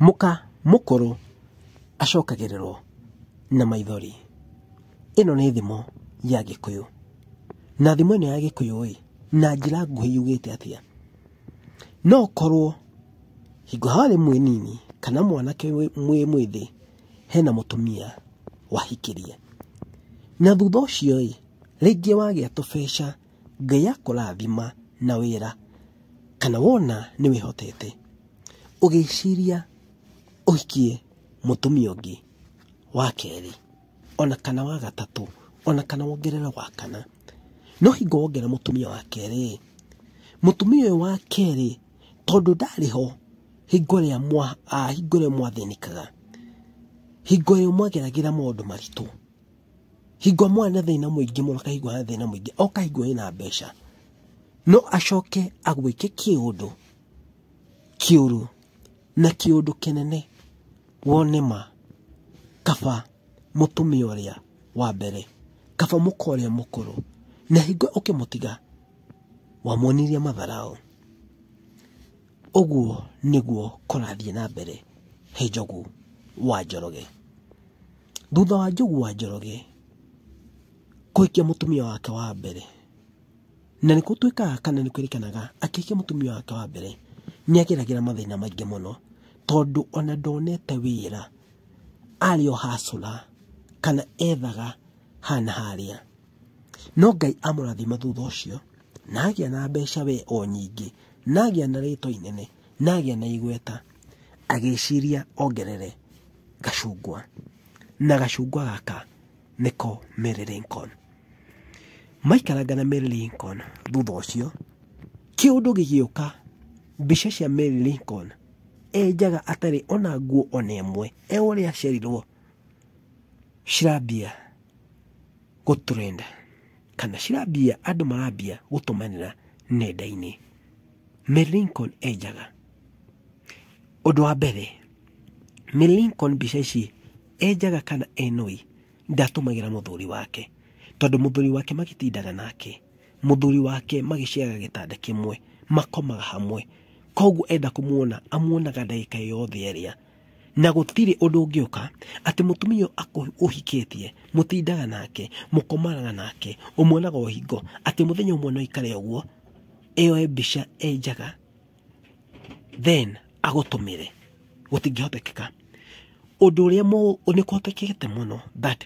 muka mukuru acokagĩrĩrwo na maithori ino nĩ thimo ya gikuyu na thimo ĩno ya gikuyu i na njĩra nguhi yugĩte atia no korwo hingo harĩ mwĩnini kana mwanake mwĩ mwĩthĩ hena mutumia wahikirie na thutha ũcio-ĩ rĩngĩ wagĩa tũbeca ngai akũrathima na wĩra kana wona nĩwĩhotete ũgĩciria uhikie mutumia ungi wa keri ona kana wa gatatu ona kana wongerere wa kana no hingo wongera mutumia wa keri mutumia uyu wa keri tondu ndari ho hingo ria mwa a hingo ria mwathenikaga hingo ria geragira maundu maritu hingo mwana thina muingi muno kahingo ha thina muingi o kahingo ina mbeca no acoke agweke kiundu kiuru na kiundu kenene wone ma kaba mũtumia ũrĩa wa mbere kaba mũka ũrĩa mũkũrũ na hingo ũkĩmũtiga wamwonirie matharaũ ũguo nĩguo kũrathiĩ na mbere he njogu wa njoroge thutha wa njogu wa njoroge kũhikia mũtumia wake wa mbere na nĩ kana nĩ kwĩrĩkanaga akĩhikia mũtumia wake wa mbere nĩ ageragĩra mathĩna maingĩ mũno tondå ona ndonete wä ra arä o hacåra kana ethaga hana haria no ngai amũrathima thutha ũcio na agĩa na mbeca we o nyingĩ na na rĩtwa inene na agĩa na igweta agĩciria ongerere gacungwa na gacungwa gaka nĩko Mary Lincoln maikaranga na Mary Lincoln thutha ũcio kĩũndũ gĩgĩũka mbica cia Mary Lincoln enjaga atarä ona nguo ona ĩmwe e a acerirwo cirambia gũtrenda kana cirambia andå marambia gũtũmanĩra nenda-inĩ Mary Lincoln e njaga ũndũ wa mbere mbica ici e njaga kana magä ra må thuri wake må thuri wake tindaga nake thuri wake tanda kä mwe makomaga hamwe koguo enda kumuona amuonaga ndagika yothe ĩrĩa na gũtirĩ ũndũ ũngĩũka atĩ mũtumia ũhikĩtie mũtindaga nake mũkomanaga nake ũmuonaga ũhingo atĩ mũthenya ũmwe no ikare ũguo ĩyo ĩ e mbica ĩ e njaga then agũtũmĩre gũtingĩhotekeka ũndũ ũrĩa nĩ kũhotekekete mũno that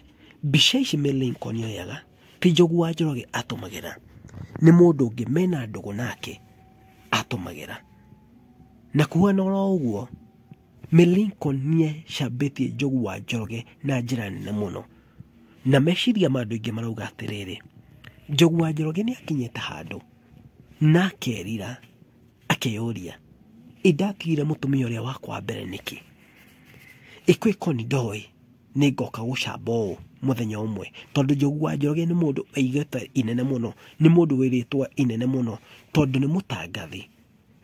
mbica ici Mary Lincoln oyaga ti Njogu wa Njoroge atũmagĩra nĩ mũndũ ũngĩ mena ndũgũ nake atũmagĩra na kuhana oro ũguo Milinko nĩecambĩtie njogu wa Njoroge na njĩra nene mũno na meciria ma andũ aingĩ marauga atĩrĩrĩ njogu wa Njoroge nĩakinyĩte handũ na akerira akeyũria indatigire mũtumia ũrĩa wakwa mbere nĩkĩ koni doi nĩ ngoka gũcamba ũũ mũthenya mwe tondũ njogu wa njoroge ni mũndũ aigĩte inene mũno nĩ mũndũ wĩrĩtwa inene mũno tondũ nĩ mũtangathi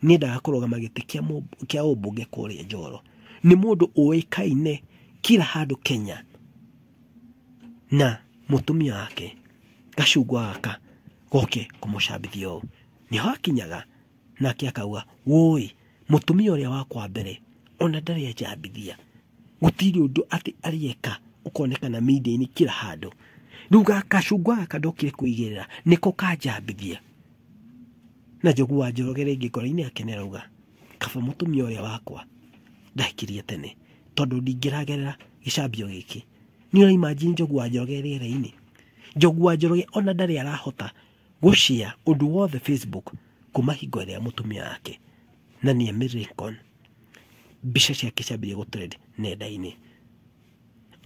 niendaga kurugama giti kia ubuge kuria Njoro ni mundu uikaine kila handu Kenya na mutumia wake gacungwa aka goke kumucambithia ũũ niho akinyaga nake akauga wũĩ mutumia ũrĩa wakwa mbere ona ndarĩ ajambithia gũtirĩ ũndũ atĩ arieka ũkonekana media-inĩ kila handũ rĩu gakacungwa gaka ndokire kwĩigĩrĩra niko kanjambithia na wa njorogere ngikora-inĩ yake nĩ arauga kaba mũtumia ũrĩa wakwa ndahikirie tene tondũ ndingĩragerera gĩcambio gĩkĩ nĩ ũraimanjini njogua njoroge rĩera-inĩ wa njoroge ona ndarĩ arahota gũcia ũndũ wothe facebook kuma hingo ĩrĩa mũtumia wake na nĩ Emily Lincoln mbica ciake ciambĩrĩria gũtrend nenda-inĩ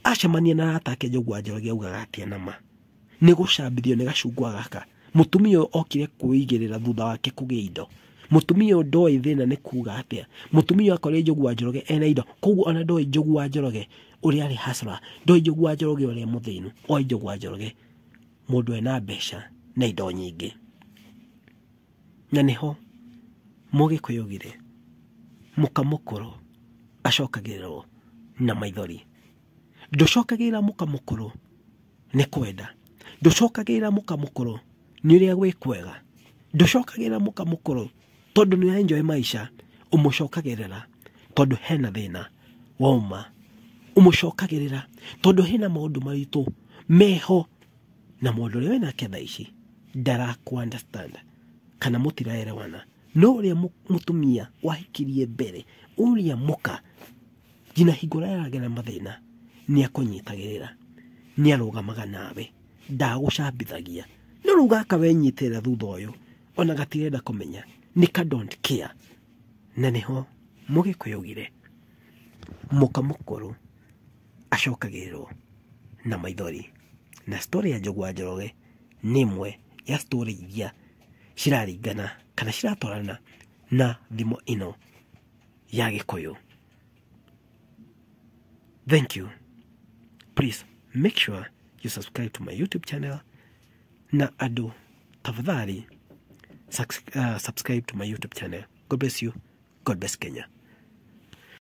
acemania na rata ake wa njoroge augaga atia nama nĩ gũcambithio nĩ gacungwa gaka mutumia ũyũ okire kwĩigĩrĩra thutha wake kũgĩa indo mutumia ũyũ ndoĩ thĩna nĩ kuga atia mutumia ũyũ akorwo njũgua njoroge ena indo koguo ona ndoĩ njogwa njoroge uri ari hasra ndoĩ njogwa njoroge uri muthinu o njogwa njoroge mundu ena besha na indo nyingi na nĩho mũgĩkũyũ gire mũka mũkũrũ na maithori ndũcokagĩrĩra mũka mũkũrũ nĩ kwenda ndũcokagĩrĩra mũka mũkũrũ nä å rä a gwä kwega ndå cokagä ra må ka må kå tondå nä wenjoe maica å må cokagä rä tondå hena thä na wauma å må cokagä rä ra tondå hena maå ndå maritå meho na mũndå ũrĩa wĩnake tha ici ndarakũ understand kana mũtiraerewana no ũrĩa mũtumia wahikirie mbere ũrĩa mũka nginya hingo ũrĩa aragera rä ra akũnyitagĩrĩra nĩ arũgamaga nawe cambithagia no rä u gaka wenyitärä ra thutha å yå ona gatirenda kå menya nä ka don't care na nä ho må gä kå yå gire må ka må korå acokagä rwo na maithori na story ya njogwa njoroge nä ĩmwe ya story iria ciraringana kana ciratwarana na thimo ino ya gĩkũyũ thank you please make sure you subscribe to my youtube channel na ado tafadhali uh, subscribe to my youtube channel god bless you god bless kenya